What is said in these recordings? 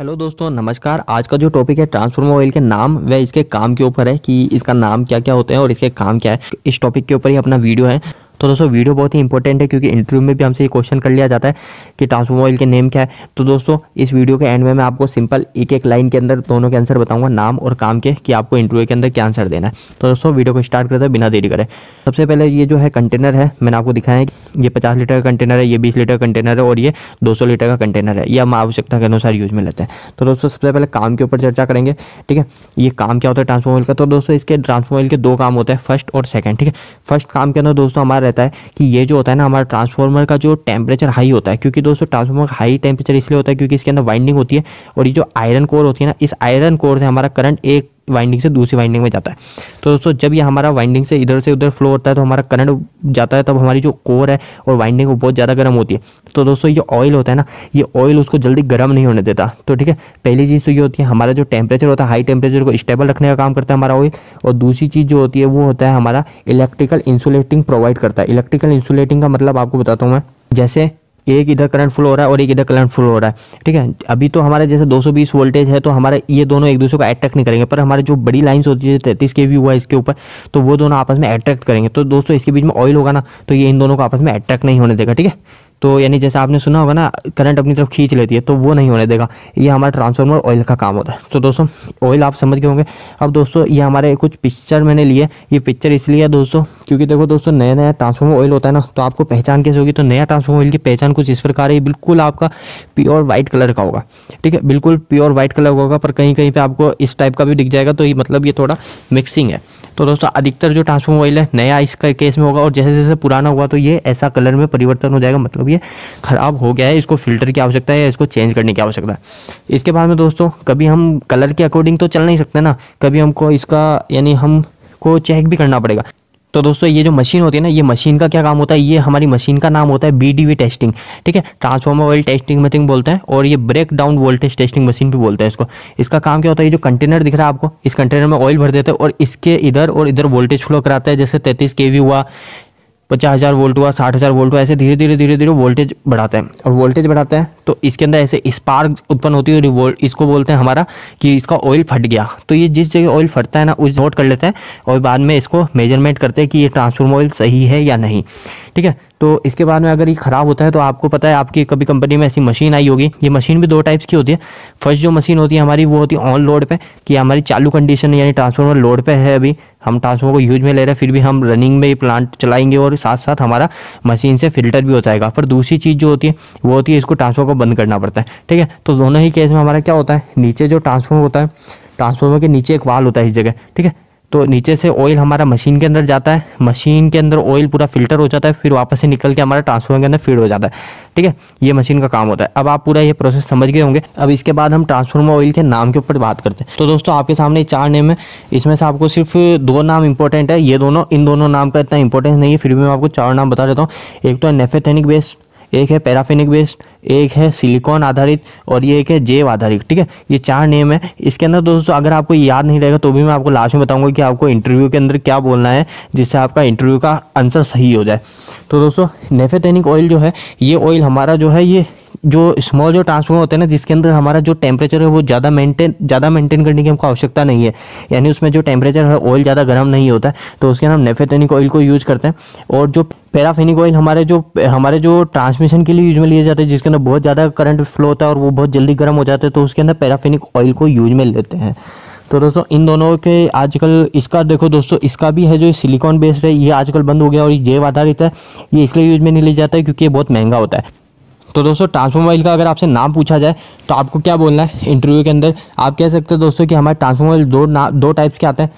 hello दोस्तों नमस्कार आज का जो टॉपिक है ट्रांसफॉर्मर ऑयल के नाम व इसके काम के ऊपर है कि इसका नाम क्या क्या होते हैं और इसके काम क्या है इस टॉपिक के ऊपर ही अपना वीडियो है तो दोस्तों वीडियो बहुत ही इंपॉर्टेंट है क्योंकि इंटरव्यू में भी हमसे ये क्वेश्चन कर लिया जाता है कि ट्रांसफॉर्म ऑयल के नेम क्या है तो दोस्तों इस वीडियो के एंड में मैं आपको सिंपल एक एक लाइन के अंदर दोनों के आंसर बताऊंगा नाम और काम के कि आपको इंटरव्यू के अंदर क्या आंसर देना है तो दोस्तों वीडियो को स्टार्ट करते हैं बिना देरी करें सबसे पहले ये जो है कंटेनर है मैंने आपको दिखाया है ये पचास लीटर का कंटेनर है ये बीस लीटर का कंटेनर है और ये दो लीटर का कंटेनर है ये हम आवश्यकता के अनुसार यूज में लेते हैं तो दोस्तों सबसे पहले काम के ऊपर चर्चा करेंगे ठीक है ये काम क्या होता है ऑयल का तो दोस्तों इसके ट्रांसफॉर्म ऑयल के दो काम होते हैं फर्स्ट और सेकेंड ठीक है फर्स्ट काम के अंदर दोस्तों हमारा रहता है कि ये जो होता है ना हमारा ट्रांसफॉर्मर का जो टेम्परेचर हाई होता है क्योंकि दोस्तों ट्रांसफॉर्मर का हाई टेम्परेचर इसलिए होता है क्योंकि इसके अंदर वाइंडिंग होती है और ये जो आयरन कोर होती है ना इस आयरन कोर से हमारा करंट एक वाइंडिंग से दूसरी वाइंडिंग में जाता है तो दोस्तों जब ये हमारा वाइंडिंग से इधर से उधर फ्लो होता है तो हमारा करंट जाता है तब हमारी जो कोर है और वाइंडिंग वो बहुत ज़्यादा गर्म होती है तो दोस्तों ये ऑयल होता है ना ये ऑयल उसको जल्दी गर्म नहीं होने देता तो ठीक है पहली चीज़ तो ये होती है हमारा जो टेम्परेचर होता है हाई टेम्परेचर को स्टेबल रखने का काम करता है हमारा ऑयल और दूसरी चीज़ जो होती है वो होता है हमारा इलेक्ट्रिकल इंसुलेटिंग प्रोवाइड करता है इलेक्ट्रिकल इंसुलेटिंग का मतलब आपको बताता हूँ मैं जैसे एक इधर करंट फ्लो हो रहा है और एक इधर करंट फ्लो हो रहा है ठीक है अभी तो हमारे जैसे 220 वोल्टेज है तो हमारे ये दोनों एक दूसरे को अट्रैक्ट नहीं करेंगे पर हमारे जो बड़ी लाइन्स होती है तैतीस के वी हुआ इसके ऊपर तो वो दोनों आपस में अट्रैक्ट करेंगे तो दोस्तों इसके बीच में ऑयल होगा ना तो ये इन दोनों को आपस में अट्रैक्ट नहीं होने देगा ठीक है तो यानी जैसे आपने सुना होगा ना करंट अपनी तरफ खींच लेती है तो वो नहीं होने देगा ये हमारा ट्रांसफार्मर ऑयल का काम होता है तो दोस्तों ऑयल आप समझ गए होंगे अब दोस्तों ये हमारे कुछ पिक्चर मैंने लिए ये पिक्चर इसलिए है दोस्तों क्योंकि देखो दोस्तों नया नया ट्रांसफार्मर ऑयल होता है ना तो आपको पहचान कैसे होगी तो नया ट्रांसफार्मर ऑयल की पहचान कुछ इस प्रकार है बिल्कुल आपका प्योर व्हाइट कलर का होगा ठीक है बिल्कुल प्योर वाइट कलर होगा पर कहीं कहीं पर आपको इस टाइप का भी दिख जाएगा तो ये मतलब ये थोड़ा मिक्सिंग है तो दोस्तों अधिकतर जो ट्रांसफॉर्म ऑयल है नया इसका केस में होगा और जैसे जैसे पुराना हुआ तो ये ऐसा कलर में परिवर्तन हो जाएगा मतलब ये ख़राब हो गया है इसको फिल्टर की आवश्यकता है या इसको चेंज करने की आवश्यकता है इसके बाद में दोस्तों कभी हम कलर के अकॉर्डिंग तो चल नहीं सकते ना कभी हमको इसका यानी हमको चेक भी करना पड़ेगा तो दोस्तों ये जो मशीन होती है ना ये मशीन का क्या काम होता है ये हमारी मशीन का नाम होता है बी टेस्टिंग ठीक है ट्रांसफॉर्मर ऑयल टेस्टिंग मशीन बोलते हैं और ये break down voltage testing machine भी बोलते हैं इसको इसका काम क्या होता है ये जो कंटेनर दिख रहा है आपको इस कंटेनर में ऑयल भर देते हैं और इसके इधर और इधर वोल्टेज फ्लो कराते हैं जैसे तैंतीस के हुआ पचास हज़ार वोल्ट हुआ साठ हज़ार वोल्ट हुआ ऐसे धीरे धीरे धीरे धीरे वोल्टेज बढ़ाते हैं और वोल्टेज बढ़ाते हैं तो इसके अंदर ऐसे स्पार्क उत्पन्न होती है और इसको बोलते हैं हमारा कि इसका ऑयल फट गया तो ये जिस जगह ऑयल फटता है ना उस नोट कर लेते हैं और बाद में इसको मेजरमेंट करते हैं कि ये ट्रांसफॉर्म ऑयल सही है या नहीं ठीक है तो इसके बाद में अगर ये ख़राब होता है तो आपको पता है आपकी कभी कंपनी में ऐसी मशीन आई होगी ये मशीन भी दो टाइप्स की होती है फर्स्ट जो मशीन होती है हमारी वो होती है ऑन लोड पे कि हमारी चालू कंडीशन यानी ट्रांसफॉर्मर लोड पे है अभी हम ट्रांसफॉर्मर को यूज में ले रहे हैं फिर भी हम रनिंग में ये प्लांट चलाएंगे और साथ साथ हमारा मशीन से फिल्टर भी हो जाएगा पर दूसरी चीज़ जो होती है वो होती है इसको ट्रांसफॉर्मर को बंद करना पड़ता है ठीक है तो दोनों ही केस में हमारा क्या होता है नीचे जो ट्रांसफॉर्मर होता है ट्रांसफॉर्मर के नीचे एक वाल होता है इस जगह ठीक है तो नीचे से ऑयल हमारा मशीन के अंदर जाता है मशीन के अंदर ऑयल पूरा फिल्टर हो जाता है फिर वापस से निकल के हमारा ट्रांसफॉर्मर के अंदर फीड हो जाता है ठीक है ये मशीन का काम होता है अब आप पूरा ये प्रोसेस समझ गए होंगे अब इसके बाद हम ट्रांसफॉर्मर ऑयल के नाम के ऊपर बात करते हैं तो दोस्तों आपके सामने चार नेम है इसमें से आपको सिर्फ दो नाम इंपॉर्टेंट है ये दोनों इन दोनों नाम का इतना इंपॉर्टेंस नहीं है फिर भी मैं आपको चार नाम बता देता हूँ एक तो है नेफेथेनिक बेस एक है पैराफिनिक बेस्ड एक है सिलिकॉन आधारित और ये एक है जेव आधारित ठीक है ये चार नेम है इसके अंदर दोस्तों अगर आपको याद नहीं रहेगा तो भी मैं आपको लास्ट में बताऊंगा कि आपको इंटरव्यू के अंदर क्या बोलना है जिससे आपका इंटरव्यू का आंसर सही हो जाए तो दोस्तों नेफेथेनिक ऑयल जो है ये ऑयल हमारा जो है ये जो स्मॉल जो ट्रांसफॉर्मर होते हैं ना जिसके अंदर हमारा जो टेम्परेचर है वो ज़्यादा मेंटेन ज़्यादा मेंटेन करने की हमको आवश्यकता नहीं है यानी उसमें जो टेम्परेचर है ऑयल ज़्यादा गर्म नहीं होता है तो उसके अंदर हम नेफेथेनिक ऑयल को यूज़ करते हैं और जो पैराफेनिक ऑयल हमारे जो हमारे जो ट्रांसमिशन के लिए यूज में लिए जाते हैं जिसके अंदर बहुत ज़्यादा करंट फ्लो होता है और वो बहुत जल्दी गर्म हो जाता है तो उसके अंदर पैराफेनिक ऑयल को यूज में लेते हैं तो दोस्तों इन दोनों के आजकल इसका देखो दोस्तों इसका भी है जो सिलिकॉन बेस्ड है ये आजकल बंद हो गया और ये जेब आधारित है ये इसलिए यूज में नहीं लिया जाता है क्योंकि ये बहुत महंगा होता है तो दोस्तों ऑयल का अगर आपसे नाम पूछा जाए तो आपको क्या बोलना है इंटरव्यू के अंदर आप कह सकते हो दोस्तों कि हमारे ट्रांसफोमोबाइल दो ना दो टाइप्स के आते हैं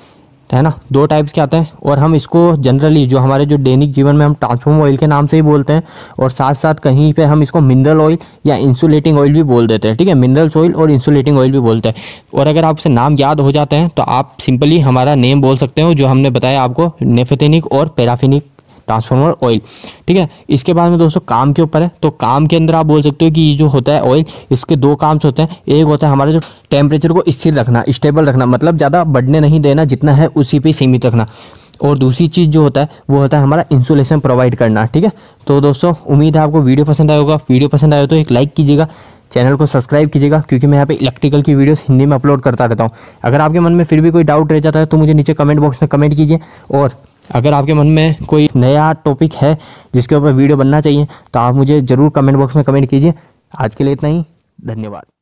है ना दो टाइप्स के आते हैं और हम इसको जनरली जो हमारे जो दैनिक जीवन में हम ट्रांसफॉर्म ऑयल के नाम से ही बोलते हैं और साथ साथ कहीं पे हम इसको मिनरल ऑयल या इंसुलेटिंग ऑयल भी बोल देते हैं ठीक है मिनरल्स ऑयल और इंसुलेटिंग ऑयल भी बोलते हैं और अगर आपसे नाम याद हो जाते हैं तो आप सिंपली हमारा नेम बोल सकते हो जो हमने बताया आपको नेफेथेनिक और पैराफिनिक ट्रांसफार्मर ऑयल ठीक है इसके बाद में दोस्तों काम के ऊपर है तो काम के अंदर आप बोल सकते हो कि ये जो होता है ऑयल इसके दो काम होते हैं एक होता है हमारे जो टेम्परेचर को स्थिर रखना स्टेबल रखना मतलब ज़्यादा बढ़ने नहीं देना जितना है उसी पर सीमित रखना और दूसरी चीज़ जो होता है वो होता है हमारा इंसुलेशन प्रोवाइड करना ठीक है तो दोस्तों उम्मीद है आपको वीडियो पसंद आएगा वीडियो पसंद आए तो एक लाइक कीजिएगा चैनल को सब्सक्राइब कीजिएगा क्योंकि मैं यहाँ पे इलेक्ट्रिकल की वीडियोस हिंदी में अपलोड करता रहता हूँ अगर आपके मन में फिर भी कोई डाउट रह जाता है तो मुझे नीचे कमेंट बॉक्स में कमेंट कीजिए और अगर आपके मन में कोई नया टॉपिक है जिसके ऊपर वीडियो बनना चाहिए तो आप मुझे ज़रूर कमेंट बॉक्स में कमेंट कीजिए आज के लिए इतना ही धन्यवाद